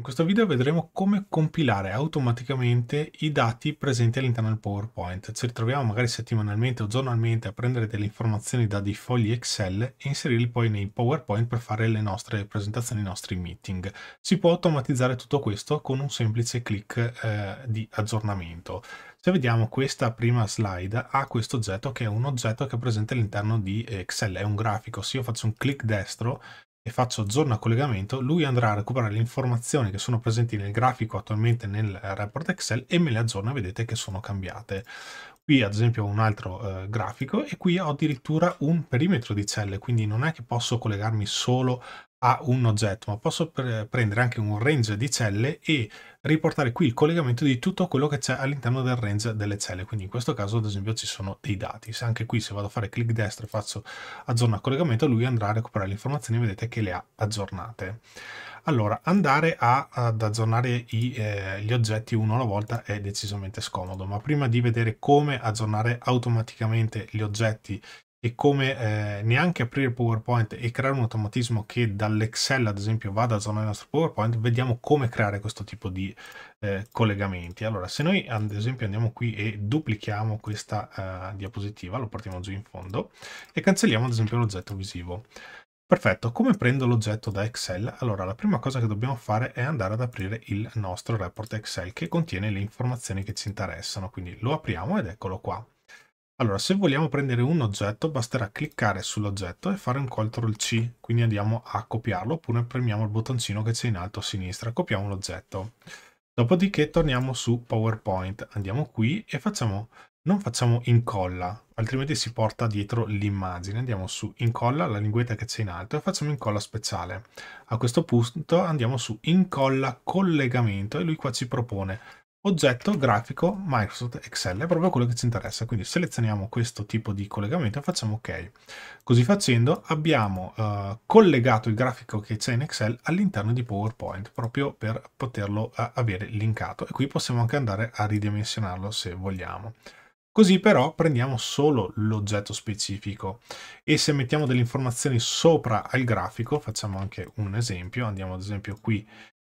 In questo video vedremo come compilare automaticamente i dati presenti all'interno del PowerPoint. Ci ritroviamo magari settimanalmente o giornalmente a prendere delle informazioni da dei fogli Excel e inserirli poi nei PowerPoint per fare le nostre presentazioni, i nostri meeting. Si può automatizzare tutto questo con un semplice clic eh, di aggiornamento. Se vediamo questa prima slide ha questo oggetto che è un oggetto che è presente all'interno di Excel, è un grafico. Se io faccio un clic destro e faccio aggiorna collegamento, lui andrà a recuperare le informazioni che sono presenti nel grafico attualmente nel eh, report Excel e me le aggiorna, vedete che sono cambiate. Qui ad esempio ho un altro eh, grafico e qui ho addirittura un perimetro di celle, quindi non è che posso collegarmi solo a un oggetto, ma posso pre prendere anche un range di celle e riportare qui il collegamento di tutto quello che c'è all'interno del range delle celle. Quindi in questo caso ad esempio ci sono dei dati. Se anche qui se vado a fare clic destro e faccio aggiorna collegamento, lui andrà a recuperare le informazioni, vedete che le ha aggiornate. Allora, andare a, ad aggiornare i, eh, gli oggetti uno alla volta è decisamente scomodo, ma prima di vedere come aggiornare automaticamente gli oggetti e come eh, neanche aprire PowerPoint e creare un automatismo che dall'Excel ad esempio vada a zona del nostro PowerPoint, vediamo come creare questo tipo di eh, collegamenti. Allora, se noi ad esempio andiamo qui e duplichiamo questa eh, diapositiva, lo portiamo giù in fondo e cancelliamo ad esempio l'oggetto visivo. Perfetto, come prendo l'oggetto da Excel? Allora, la prima cosa che dobbiamo fare è andare ad aprire il nostro report Excel che contiene le informazioni che ci interessano, quindi lo apriamo ed eccolo qua. Allora, se vogliamo prendere un oggetto, basterà cliccare sull'oggetto e fare un CTRL C, quindi andiamo a copiarlo, oppure premiamo il bottoncino che c'è in alto a sinistra, copiamo l'oggetto. Dopodiché torniamo su PowerPoint, andiamo qui e facciamo, non facciamo incolla, altrimenti si porta dietro l'immagine. Andiamo su incolla, la linguetta che c'è in alto, e facciamo incolla speciale. A questo punto andiamo su incolla collegamento e lui qua ci propone oggetto grafico Microsoft Excel è proprio quello che ci interessa quindi selezioniamo questo tipo di collegamento e facciamo ok così facendo abbiamo eh, collegato il grafico che c'è in Excel all'interno di PowerPoint proprio per poterlo eh, avere linkato e qui possiamo anche andare a ridimensionarlo se vogliamo Così però prendiamo solo l'oggetto specifico e se mettiamo delle informazioni sopra al grafico, facciamo anche un esempio, andiamo ad esempio qui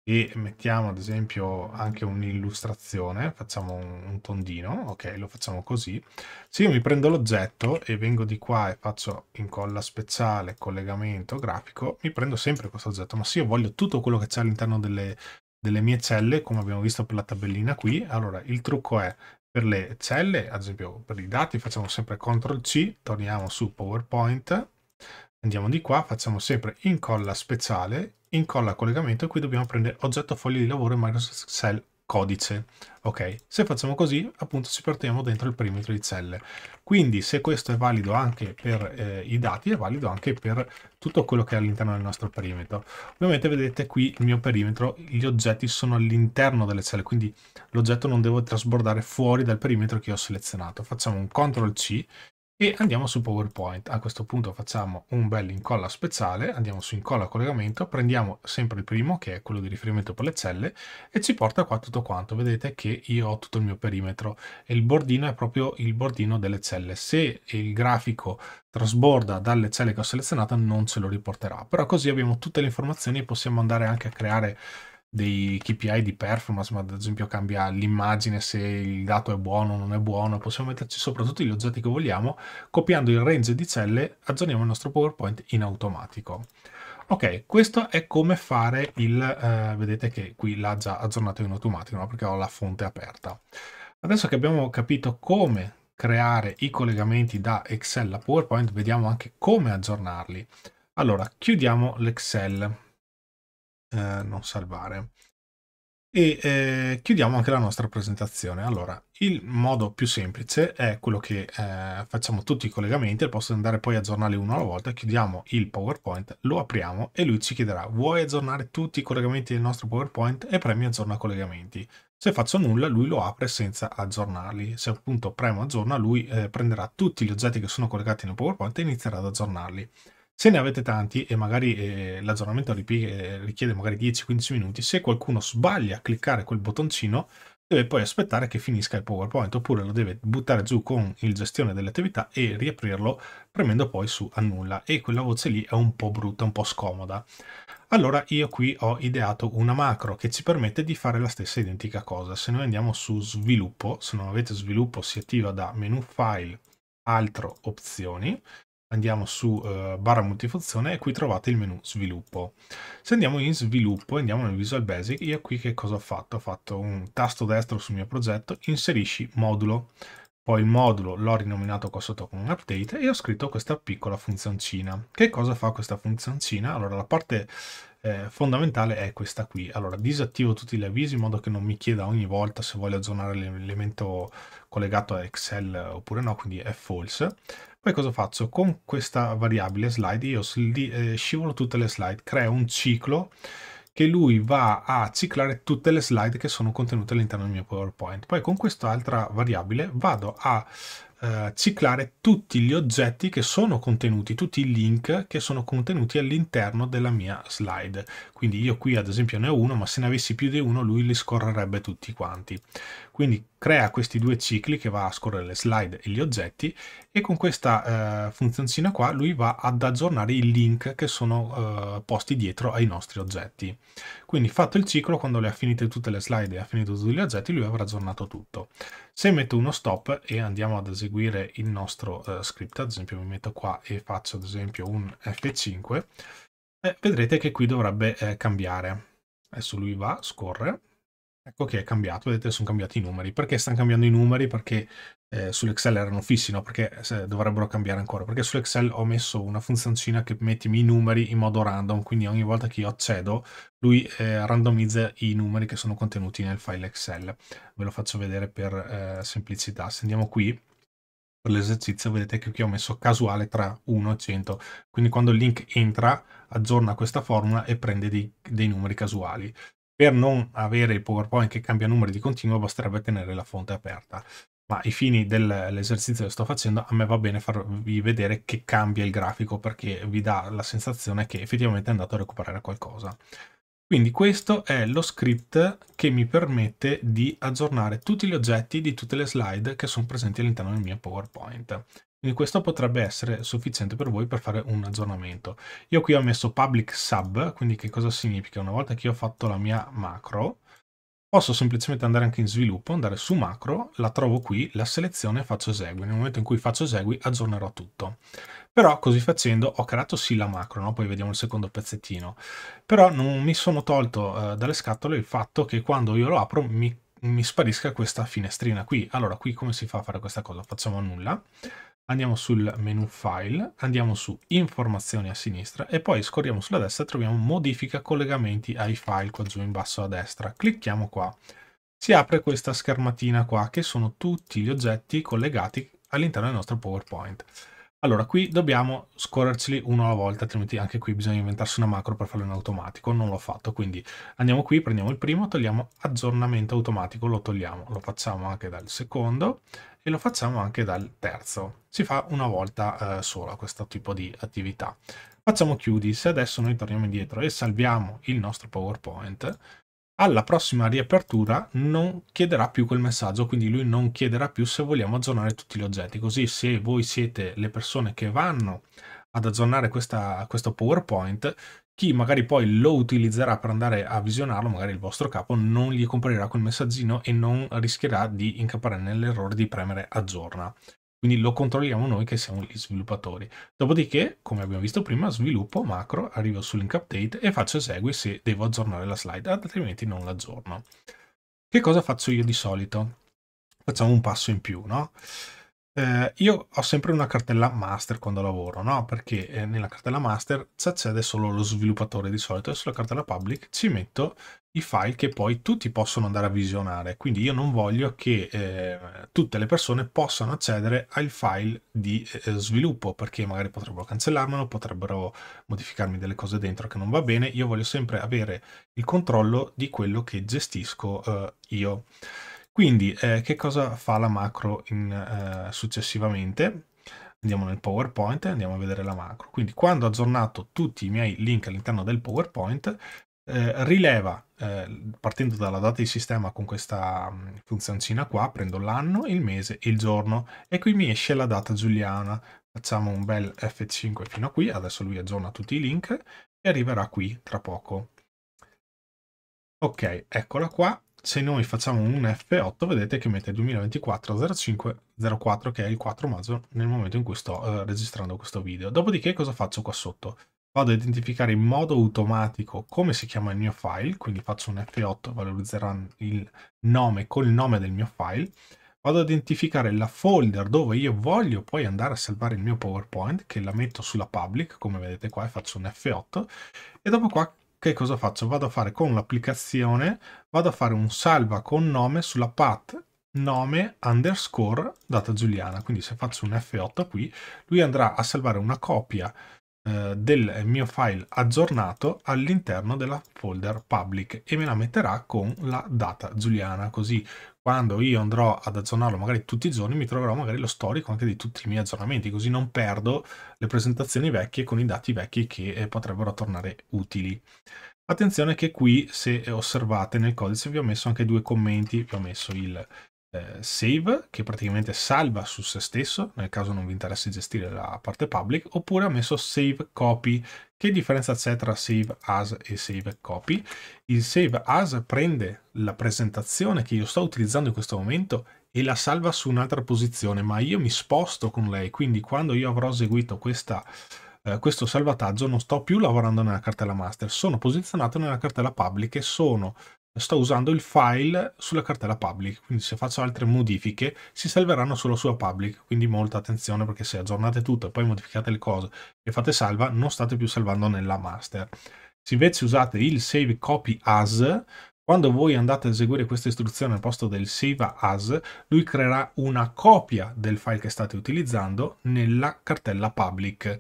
e mettiamo ad esempio anche un'illustrazione, facciamo un, un, tondino, ok, lo facciamo così. Se io mi prendo l'oggetto e vengo di qua e faccio incolla speciale, collegamento, grafico, mi prendo sempre questo oggetto, ma se io voglio tutto quello che c'è all'interno delle, delle mie celle, come abbiamo visto per la tabellina qui, allora il trucco è per le celle, ad esempio per i dati, facciamo sempre CTRL-C, torniamo su PowerPoint, andiamo di qua, facciamo sempre incolla speciale, incolla collegamento e qui dobbiamo prendere oggetto foglio di lavoro in Microsoft Excel codice. Ok, se facciamo così appunto ci portiamo dentro il perimetro di celle. Quindi se questo è valido anche per eh, i dati è valido anche per tutto quello che è all'interno del nostro perimetro. Ovviamente vedete qui il mio perimetro, gli oggetti sono all'interno delle celle, quindi l'oggetto non devo trasbordare fuori dal perimetro che ho selezionato. Facciamo un CTRL C e andiamo su PowerPoint. A questo punto facciamo un bel incolla speciale, andiamo su incolla collegamento, prendiamo sempre il primo che è quello di riferimento per le celle e ci porta qua tutto quanto. Vedete che io ho tutto il mio perimetro e il bordino è proprio il bordino delle celle. Se il grafico trasborda dalle celle che ho selezionato non ce lo riporterà, però così abbiamo tutte le informazioni e possiamo andare anche a creare dei KPI di performance, ma ad esempio cambia l'immagine se il dato è buono o non è buono, possiamo metterci sopra tutti gli oggetti che vogliamo, copiando il range di celle aggiorniamo il nostro PowerPoint in automatico. Ok, questo è come fare il... Eh, vedete che qui l'ha già aggiornato in automatico, no? perché ho la fonte aperta. Adesso che abbiamo capito come creare i collegamenti da Excel a PowerPoint, vediamo anche come aggiornarli. Allora, chiudiamo l'Excel eh, non salvare. E eh, chiudiamo anche la nostra presentazione. Allora, il modo più semplice è quello che eh, facciamo tutti i collegamenti, posso andare poi a aggiornarli uno alla volta, chiudiamo il PowerPoint, lo apriamo e lui ci chiederà vuoi aggiornare tutti i collegamenti del nostro PowerPoint e premi aggiorna collegamenti. Se faccio nulla, lui lo apre senza aggiornarli. Se appunto premo aggiorna, lui eh, prenderà tutti gli oggetti che sono collegati nel PowerPoint e inizierà ad aggiornarli. Se ne avete tanti e magari eh, l'aggiornamento eh, richiede magari 10-15 minuti, se qualcuno sbaglia a cliccare quel bottoncino, deve poi aspettare che finisca il PowerPoint oppure lo deve buttare giù con il gestione delle attività e riaprirlo premendo poi su annulla e quella voce lì è un po' brutta, un po' scomoda. Allora io qui ho ideato una macro che ci permette di fare la stessa identica cosa. Se noi andiamo su sviluppo, se non avete sviluppo si attiva da menu file, altro, opzioni andiamo su eh, barra multifunzione e qui trovate il menu sviluppo. Se andiamo in sviluppo e andiamo nel Visual Basic, io qui che cosa ho fatto? Ho fatto un tasto destro sul mio progetto, inserisci modulo, poi il modulo l'ho rinominato qua sotto con un update e ho scritto questa piccola funzioncina. Che cosa fa questa funzioncina? Allora la parte eh, fondamentale è questa qui. Allora disattivo tutti gli avvisi in modo che non mi chieda ogni volta se voglio aggiornare l'elemento collegato a Excel oppure no, quindi è false. Poi cosa faccio? Con questa variabile slide io eh, scivolo tutte le slide, creo un ciclo che lui va a ciclare tutte le slide che sono contenute all'interno del mio PowerPoint. Poi con quest'altra variabile vado a eh, ciclare tutti gli oggetti che sono contenuti, tutti i link che sono contenuti all'interno della mia slide. Quindi io qui ad esempio ne ho uno, ma se ne avessi più di uno lui li scorrerebbe tutti quanti. Quindi crea questi due cicli che va a scorrere le slide e gli oggetti e con questa eh, funzioncina qua lui va ad aggiornare i link che sono eh, posti dietro ai nostri oggetti. Quindi fatto il ciclo, quando le ha finite tutte le slide e ha finito tutti gli oggetti, lui avrà aggiornato tutto. Se metto uno stop e andiamo ad eseguire il nostro eh, script, ad esempio mi metto qua e faccio ad esempio un F5, eh, vedrete che qui dovrebbe eh, cambiare. Adesso lui va, scorre, Ecco che è cambiato, vedete sono cambiati i numeri. Perché stanno cambiando i numeri? Perché eh, sull'Excel erano fissi, no? Perché eh, dovrebbero cambiare ancora. Perché sull'Excel ho messo una funzioncina che mettimi i numeri in modo random, quindi ogni volta che io accedo, lui eh, randomizza i numeri che sono contenuti nel file Excel. Ve lo faccio vedere per eh, semplicità. Se andiamo qui, per l'esercizio, vedete che qui ho messo casuale tra 1 e 100. Quindi quando il link entra, aggiorna questa formula e prende dei, dei numeri casuali. Per non avere il PowerPoint che cambia numeri di continuo basterebbe tenere la fonte aperta. Ma ai fini dell'esercizio che sto facendo, a me va bene farvi vedere che cambia il grafico perché vi dà la sensazione che effettivamente è andato a recuperare qualcosa. Quindi questo è lo script che mi permette di aggiornare tutti gli oggetti di tutte le slide che sono presenti all'interno del mio PowerPoint. Quindi questo potrebbe essere sufficiente per voi per fare un aggiornamento. Io qui ho messo public sub, quindi che cosa significa? Una volta che io ho fatto la mia macro, posso semplicemente andare anche in sviluppo, andare su macro, la trovo qui, la seleziono e faccio esegui. Nel momento in cui faccio esegui aggiornerò tutto. Però così facendo ho creato sì la macro, no? poi vediamo il secondo pezzettino. Però non mi sono tolto eh, dalle scatole il fatto che quando io lo apro mi, mi sparisca questa finestrina qui. Allora qui come si fa a fare questa cosa? Facciamo nulla andiamo sul menu File, andiamo su Informazioni a sinistra e poi scorriamo sulla destra e troviamo Modifica collegamenti ai file qua giù in basso a destra. Clicchiamo qua. Si apre questa schermatina qua che sono tutti gli oggetti collegati all'interno del nostro PowerPoint. Allora, qui dobbiamo scorrerceli uno alla volta, altrimenti anche qui bisogna inventarsi una macro per farlo in automatico, non l'ho fatto, quindi andiamo qui, prendiamo il primo, togliamo aggiornamento automatico, lo togliamo, lo facciamo anche dal secondo e lo facciamo anche dal terzo. Si fa una volta eh, sola questo tipo di attività. Facciamo chiudi, se adesso noi torniamo indietro e salviamo il nostro PowerPoint, alla prossima riapertura non chiederà più quel messaggio, quindi lui non chiederà più se vogliamo aggiornare tutti gli oggetti. Così se voi siete le persone che vanno ad aggiornare questa, questo PowerPoint, chi magari poi lo utilizzerà per andare a visionarlo, magari il vostro capo, non gli comparirà quel messaggino e non rischierà di incappare nell'errore di premere aggiorna. Quindi lo controlliamo noi che siamo gli sviluppatori. Dopodiché, come abbiamo visto prima, sviluppo macro, arrivo su link update e faccio esegui se devo aggiornare la slide, altrimenti non l'aggiorno. Che cosa faccio io di solito? Facciamo un passo in più, no? Eh, io ho sempre una cartella master quando lavoro, no? Perché eh, nella cartella master ci accede solo lo sviluppatore di solito e sulla cartella public ci metto i file che poi tutti possono andare a visionare. Quindi io non voglio che eh, tutte le persone possano accedere al file di eh, sviluppo perché magari potrebbero cancellarmelo, potrebbero modificarmi delle cose dentro che non va bene. Io voglio sempre avere il controllo di quello che gestisco eh, io. Quindi eh, che cosa fa la macro in, eh, successivamente? Andiamo nel PowerPoint e andiamo a vedere la macro. Quindi quando ho aggiornato tutti i miei link all'interno del PowerPoint, eh, rileva, eh, partendo dalla data di sistema con questa mm, funzioncina qua, prendo l'anno, il mese e il giorno e qui mi esce la data giuliana. Facciamo un bel F5 fino a qui, adesso lui aggiorna tutti i link e arriverà qui tra poco. Ok, eccola qua, se noi facciamo un F8 vedete che mette 2024-05-04 che è il 4 maggio nel momento in cui sto eh, registrando questo video. Dopodiché cosa faccio qua sotto? Vado a identificare in modo automatico come si chiama il mio file, quindi faccio un F8, valorizzerà il nome col nome del mio file. Vado a identificare la folder dove io voglio poi andare a salvare il mio PowerPoint, che la metto sulla public, come vedete qua, e faccio un F8. E dopo qua che cosa faccio? Vado a fare con l'applicazione, vado a fare un salva con nome sulla path nome underscore data Giuliana. Quindi se faccio un F8 qui, lui andrà a salvare una copia eh, del mio file aggiornato all'interno della folder public e me la metterà con la data Giuliana così quando io andrò ad aggiornarlo magari tutti i giorni mi troverò magari lo storico anche di tutti i miei aggiornamenti così non perdo le presentazioni vecchie con i dati vecchi che eh, potrebbero tornare utili attenzione che qui se osservate nel codice vi ho messo anche due commenti vi ho messo il eh, save, che praticamente salva su se stesso, nel caso non vi interessi gestire la parte public, oppure ha messo save copy. Che differenza c'è tra save as e save copy? Il save as prende la presentazione che io sto utilizzando in questo momento e la salva su un'altra posizione, ma io mi sposto con lei, quindi quando io avrò eseguito questa, eh, questo salvataggio non sto più lavorando nella cartella master, sono posizionato nella cartella public e sono sto usando il file sulla cartella public, quindi se faccio altre modifiche si salveranno solo sulla public, quindi molta attenzione perché se aggiornate tutto e poi modificate le cose e fate salva non state più salvando nella master. Se invece usate il save copy as, quando voi andate a eseguire questa istruzione al posto del save as, lui creerà una copia del file che state utilizzando nella cartella public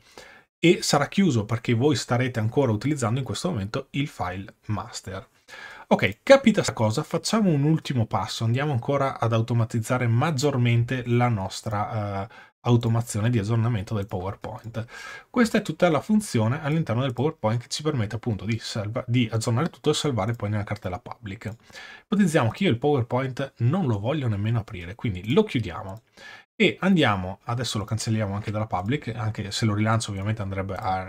e sarà chiuso perché voi starete ancora utilizzando in questo momento il file master. Ok, capita questa cosa, facciamo un ultimo passo, andiamo ancora ad automatizzare maggiormente la nostra uh, automazione di aggiornamento del PowerPoint. Questa è tutta la funzione all'interno del PowerPoint che ci permette appunto di, salva, di aggiornare tutto e salvare poi nella cartella public. Ipotizziamo che io il PowerPoint non lo voglio nemmeno aprire, quindi lo chiudiamo e andiamo, adesso lo cancelliamo anche dalla public, anche se lo rilancio ovviamente andrebbe a, a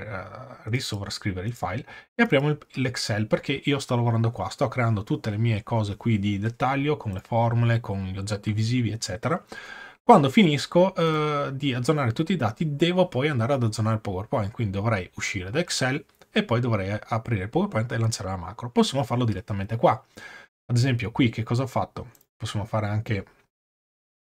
eh, risovrascrivere il file, e apriamo l'Excel perché io sto lavorando qua, sto creando tutte le mie cose qui di dettaglio, con le formule, con gli oggetti visivi, eccetera. Quando finisco eh, di azzonare tutti i dati, devo poi andare ad azzonare PowerPoint, quindi dovrei uscire da Excel e poi dovrei aprire PowerPoint e lanciare la macro. Possiamo farlo direttamente qua. Ad esempio qui che cosa ho fatto? Possiamo fare anche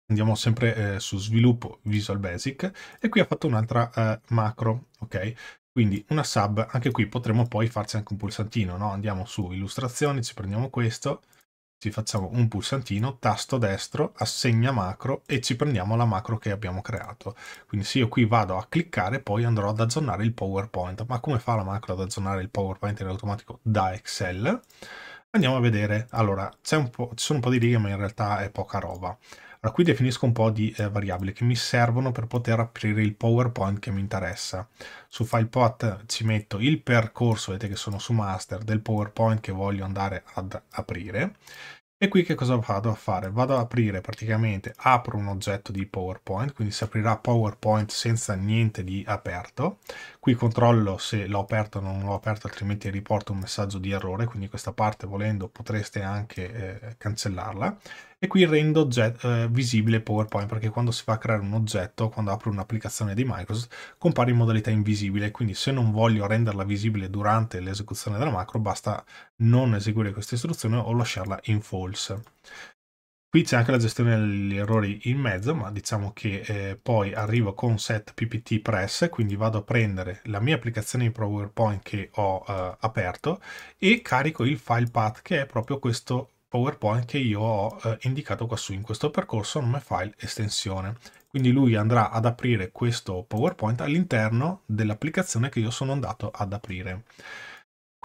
andiamo sempre eh, su sviluppo Visual Basic e qui ha fatto un'altra eh, macro, ok? Quindi una sub, anche qui potremmo poi farci anche un pulsantino, no? Andiamo su illustrazioni, ci prendiamo questo, ci facciamo un pulsantino, tasto destro, assegna macro e ci prendiamo la macro che abbiamo creato. Quindi se io qui vado a cliccare poi andrò ad aggiornare il PowerPoint. Ma come fa la macro ad aggiornare il PowerPoint in automatico da Excel? Andiamo a vedere, allora, c'è un po', ci sono un po' di righe ma in realtà è poca roba. Allora, qui definisco un po' di eh, variabili che mi servono per poter aprire il PowerPoint che mi interessa. Su FilePot ci metto il percorso, vedete che sono su master, del PowerPoint che voglio andare ad aprire e qui che cosa vado a fare? Vado ad aprire praticamente, apro un oggetto di PowerPoint, quindi si aprirà PowerPoint senza niente di aperto. Qui controllo se l'ho aperto o non l'ho aperto, altrimenti riporto un messaggio di errore, quindi questa parte volendo potreste anche eh, cancellarla e qui rendo eh, visibile PowerPoint perché quando si va a creare un oggetto, quando apro un'applicazione di Microsoft, compare in modalità invisibile, quindi se non voglio renderla visibile durante l'esecuzione della macro basta non eseguire questa istruzione o lasciarla in false. Qui c'è anche la gestione degli errori in mezzo, ma diciamo che eh, poi arrivo con set ppt press, quindi vado a prendere la mia applicazione in PowerPoint che ho eh, aperto e carico il file path che è proprio questo PowerPoint che io ho eh, indicato qua su in questo percorso nome file estensione. Quindi lui andrà ad aprire questo PowerPoint all'interno dell'applicazione che io sono andato ad aprire.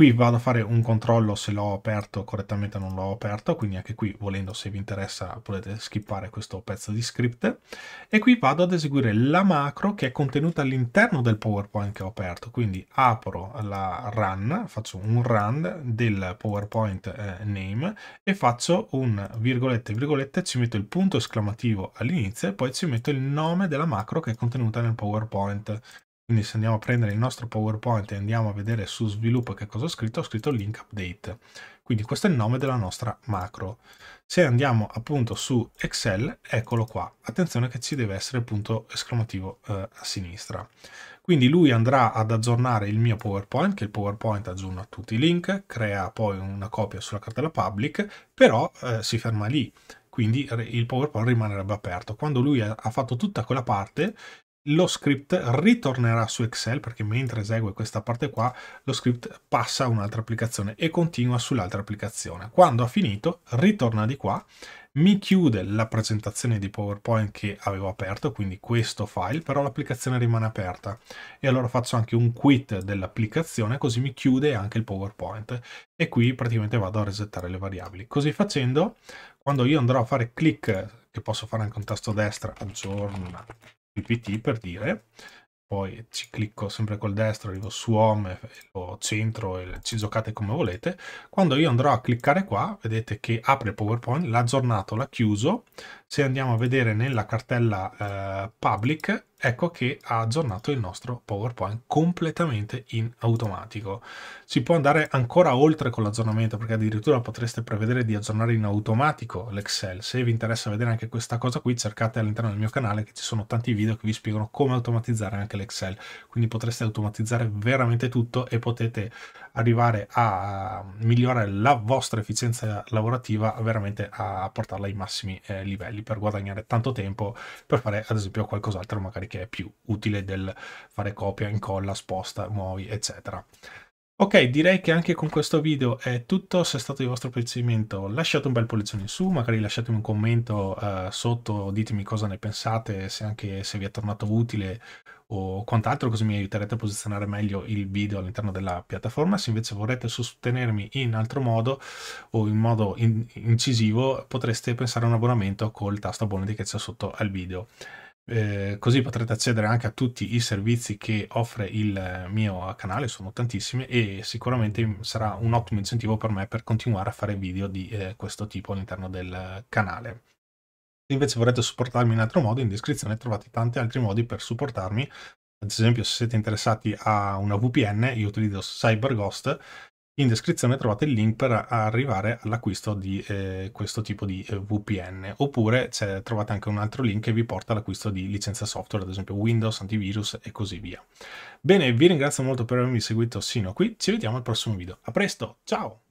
Qui vado a fare un controllo se l'ho aperto correttamente o non l'ho aperto, quindi anche qui volendo se vi interessa potete skippare questo pezzo di script. E qui vado ad eseguire la macro che è contenuta all'interno del PowerPoint che ho aperto, quindi apro la run, faccio un run del PowerPoint eh, name e faccio un virgolette virgolette, ci metto il punto esclamativo all'inizio e poi ci metto il nome della macro che è contenuta nel PowerPoint quindi se andiamo a prendere il nostro PowerPoint e andiamo a vedere su sviluppo che cosa ho scritto, ho scritto link update. Quindi questo è il nome della nostra macro. Se andiamo appunto su Excel, eccolo qua. Attenzione che ci deve essere il punto esclamativo eh, a sinistra. Quindi lui andrà ad aggiornare il mio PowerPoint, che il PowerPoint aggiorna tutti i link, crea poi una copia sulla cartella public, però eh, si ferma lì quindi il PowerPoint rimanerebbe aperto. Quando lui ha fatto tutta quella parte, lo script ritornerà su Excel perché mentre esegue questa parte qua lo script passa a un'altra applicazione e continua sull'altra applicazione. Quando ha finito ritorna di qua, mi chiude la presentazione di PowerPoint che avevo aperto, quindi questo file, però l'applicazione rimane aperta e allora faccio anche un quit dell'applicazione così mi chiude anche il PowerPoint e qui praticamente vado a resettare le variabili. Così facendo quando io andrò a fare click, che posso fare anche un tasto destra, aggiorna GPT per dire, poi ci clicco sempre col destro, arrivo su home, lo centro e ci giocate come volete. Quando io andrò a cliccare qua, vedete che apre PowerPoint, l'ha aggiornato, l'ha chiuso, se andiamo a vedere nella cartella eh, public, ecco che ha aggiornato il nostro PowerPoint completamente in automatico. Si può andare ancora oltre con l'aggiornamento, perché addirittura potreste prevedere di aggiornare in automatico l'Excel. Se vi interessa vedere anche questa cosa qui, cercate all'interno del mio canale che ci sono tanti video che vi spiegano come automatizzare anche l'Excel. Quindi potreste automatizzare veramente tutto e potete arrivare a eh, migliorare la vostra efficienza lavorativa veramente a portarla ai massimi eh, livelli per guadagnare tanto tempo per fare ad esempio qualcos'altro magari che è più utile del fare copia, incolla, sposta, muovi eccetera. Ok, direi che anche con questo video è tutto, se è stato di vostro piacimento lasciate un bel pollizione in su, magari lasciatemi un commento eh, sotto, ditemi cosa ne pensate, se anche se vi è tornato utile o quant'altro, così mi aiuterete a posizionare meglio il video all'interno della piattaforma. Se invece vorrete sostenermi in altro modo o in modo in incisivo, potreste pensare a un abbonamento col tasto abbonati che c'è sotto al video. Eh, così potrete accedere anche a tutti i servizi che offre il mio canale, sono tantissimi e sicuramente sarà un ottimo incentivo per me per continuare a fare video di eh, questo tipo all'interno del canale. Se invece vorrete supportarmi in altro modo, in descrizione trovate tanti altri modi per supportarmi. Ad esempio, se siete interessati a una VPN, io utilizzo CyberGhost. In descrizione trovate il link per arrivare all'acquisto di eh, questo tipo di eh, VPN. Oppure trovate anche un altro link che vi porta all'acquisto di licenza software, ad esempio Windows, antivirus e così via. Bene, vi ringrazio molto per avermi seguito sino a qui. Ci vediamo al prossimo video. A presto, ciao!